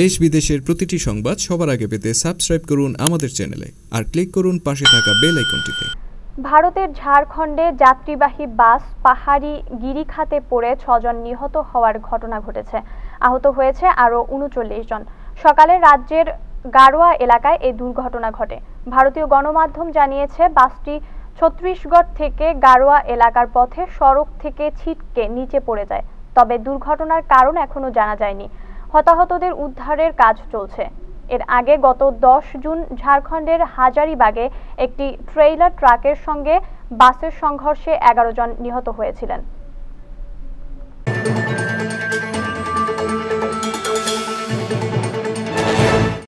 দেশ বিদেশের প্রতিটি সংবাদ সবার আগে পেতে সাবস্ক্রাইব করুন আমাদের চ্যানেলে আর ক্লিক করুন পাশে থাকা বেল আইকনটিতে ভারতের ঝাড়খণ্ডে যাত্রীবাহী বাস পাহাড়ি গিরিখাতে পড়ে ছজন নিহত হওয়ার ঘটনা ঘটেছে আহত হয়েছে আরও উনচল্লিশ জন সকালে রাজ্যের গারোয়া এলাকায় এই দুর্ঘটনা ঘটে ভারতীয় গণমাধ্যম জানিয়েছে বাসটি ছত্রিশগড় থেকে গারোয়া এলাকার পথে সড়ক থেকে ছিটকে নিচে পড়ে যায় তবে দুর্ঘটনার কারণ এখনও জানা যায়নি হতাহতদের উদ্ধারের কাজ চলছে এর আগে গত দশ জুন ঝাড়খণ্ডের হাজারিবাগে একটি ট্রেইলার ট্রাকের সঙ্গে বাসের সংঘর্ষে এগারো জন নিহত হয়েছিলেন